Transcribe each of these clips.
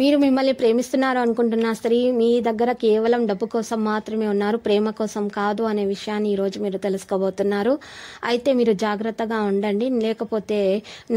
మీరు మిమ్మల్ని ప్రేమిస్తున్నారు అనుకుంటున్న స్త్రీ మీ దగ్గర కేవలం డబ్బు కోసం మాత్రమే ఉన్నారు ప్రేమ కోసం కాదు అనే విషయాన్ని ఈరోజు మీరు తెలుసుకోబోతున్నారు అయితే మీరు జాగ్రత్తగా ఉండండి లేకపోతే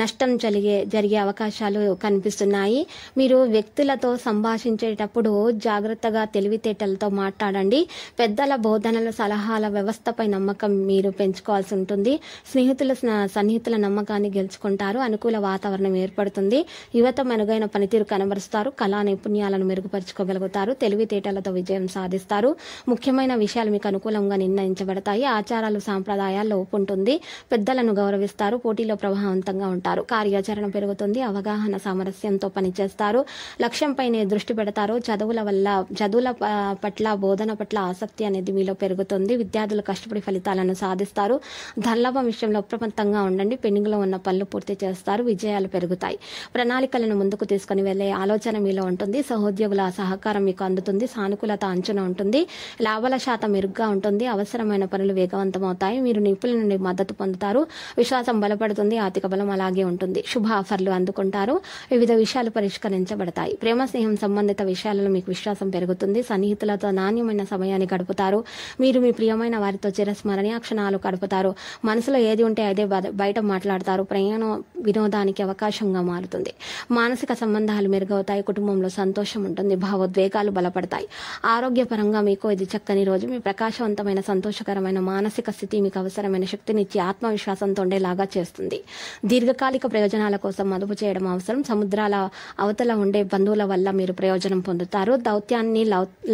నష్టం జరిగే జరిగే అవకాశాలు కనిపిస్తున్నాయి మీరు వ్యక్తులతో సంభాషించేటప్పుడు జాగ్రత్తగా తెలివితేటలతో మాట్లాడండి పెద్దల బోధనల సలహాల వ్యవస్థపై నమ్మకం మీరు పెంచుకోవాల్సి ఉంటుంది స్నేహితుల సన్నిహితుల నమ్మకాన్ని గెలుచుకుంటారు అనుకూల వాతావరణం ఏర్పడుతుంది యువత మెరుగైన పనితీరు కనబరుస్తారు సాధిస్తారు కళా నైపుణ్యాలను మెరుగుపరుచుకోగలుగుతారు తెలివితేటలతో విజయం సాధిస్తారు ముఖ్యమైన విషయాలు మీకు అనుకూలంగా నిర్ణయించబడతాయి ఆచారాలు సాంప్రదాయాల్లో ఉంటుంది పెద్దలను గౌరవిస్తారు పోటీలో ప్రభావవంతంగా ఉంటారు కార్యాచరణ పెరుగుతుంది అవగాహన సామరస్యంతో పనిచేస్తారు లక్ష్యంపైనే దృష్టి పెడతారు చదువుల వల్ల చదువుల పట్ల బోధన పట్ల ఆసక్తి అనేది మీలో పెరుగుతుంది విద్యార్థులు కష్టపడి ఫలితాలను సాధిస్తారు ధనలాభం విషయంలో అప్రమత్తంగా ఉండండి పెండింగ్లో ఉన్న పనులు పూర్తి చేస్తారు విజయాలు పెరుగుతాయి ప్రణాళికలను ముందుకు తీసుకుని వెళ్లే ఆలోచన అంచనా మీలో ఉంటుంది సహోద్యోగుల సహకారం మీకు అందుతుంది సానుకూలత అంచనా ఉంటుంది లాభాల శాతం మెరుగ్గా ఉంటుంది అవసరమైన పనులు వేగవంతం అవుతాయి మీరు నిపుణుల నుండి మద్దతు పొందుతారు విశ్వాసం బలపడుతుంది ఆర్థిక బలం అలాగే ఉంటుంది శుభ ఆఫర్లు అందుకుంటారు వివిధ విషయాలు పరిష్కరించబడతాయి ప్రేమ స్నేహం సంబంధిత విషయాలలో మీకు విశ్వాసం పెరుగుతుంది సన్నిహితులతో నాణ్యమైన సమయాన్ని గడుపుతారు మీరు మీ ప్రియమైన వారితో చిరస్మరణీయ క్షణాలు గడుపుతారు మనసులో ఏది ఉంటే అదే బయట మాట్లాడతారు ప్రయాణం వినోదానికి అవకాశంగా మారుతుంది మానసిక సంబంధాలు మెరుగవుతాయి కుటుంబంలో సంతోషం ఉంటుంది భావోద్వేగాలు బలపడతాయి ఆరోగ్యపరంగా మీకు ఇది చక్కని రోజు మీ ప్రకాశవంతమైన సంతోషకరమైన మానసిక స్థితి మీకు అవసరమైన శక్తినిచ్చి ఆత్మవిశ్వాసంతో ఉండేలాగా చేస్తుంది దీర్ఘకాలిక ప్రయోజనాల కోసం మదుపు చేయడం అవసరం సముద్రాల అవతల ఉండే బంధువుల వల్ల మీరు ప్రయోజనం పొందుతారు దౌత్యాన్ని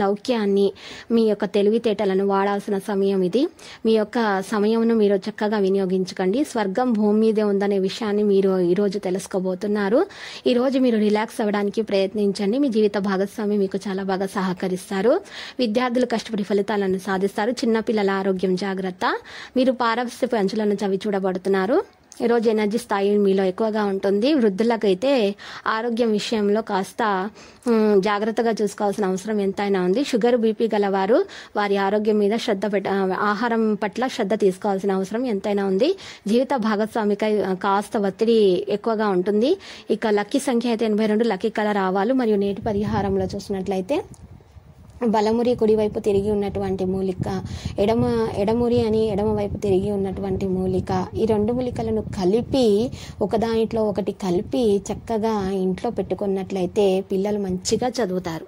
లౌక్యాన్ని మీ యొక్క తెలివితేటలను వాడాల్సిన సమయం ఇది మీ యొక్క సమయంను మీరు చక్కగా వినియోగించుకోండి స్వర్గం భూమి మీదే ఉందనే విషయాన్ని మీరు ఈరోజు తెలుసుకోబోతున్నారు ఈరోజు మీరు రిలాక్స్ అవ్వడానికి ప్రయత్నం ప్రయత్నించండి మీ జీవిత భాగస్వామి మీకు చాలా బాగా సహకరిస్తారు విద్యార్థులు కష్టపడి ఫలితాలను సాధిస్తారు చిన్నపిల్లల ఆరోగ్యం జాగ్రత్త మీరు పారవస్యపు అంచులను చవి చూడబడుతున్నారు ఈరోజు ఎనర్జీ స్థాయి మీలో ఎక్కువగా ఉంటుంది వృద్ధులకైతే ఆరోగ్యం విషయంలో కాస్త జాగ్రత్తగా చూసుకోవాల్సిన అవసరం ఎంతైనా ఉంది షుగర్ బీపీ గలవారు వారి ఆరోగ్యం మీద శ్రద్ధ పెట్ట ఆహారం పట్ల శ్రద్ధ తీసుకోవాల్సిన అవసరం ఎంతైనా ఉంది జీవిత భాగస్వామికై కాస్త ఒత్తిడి ఎక్కువగా ఉంటుంది ఇక లక్కీ సంఖ్య అయితే ఎనభై రెండు లక్కీ కలర్ ఆవాలు మరియు నేటి పరిహారంలో చూసినట్లయితే బలమురి కుడివైపు తిరిగి ఉన్నటువంటి మూలిక ఎడమ ఎడమురి అని ఎడమ వైపు తిరిగి ఉన్నటువంటి మూలిక ఈ రెండు మూలికలను కలిపి ఒకదాంట్లో ఒకటి కలిపి చక్కగా ఇంట్లో పెట్టుకున్నట్లయితే పిల్లలు మంచిగా చదువుతారు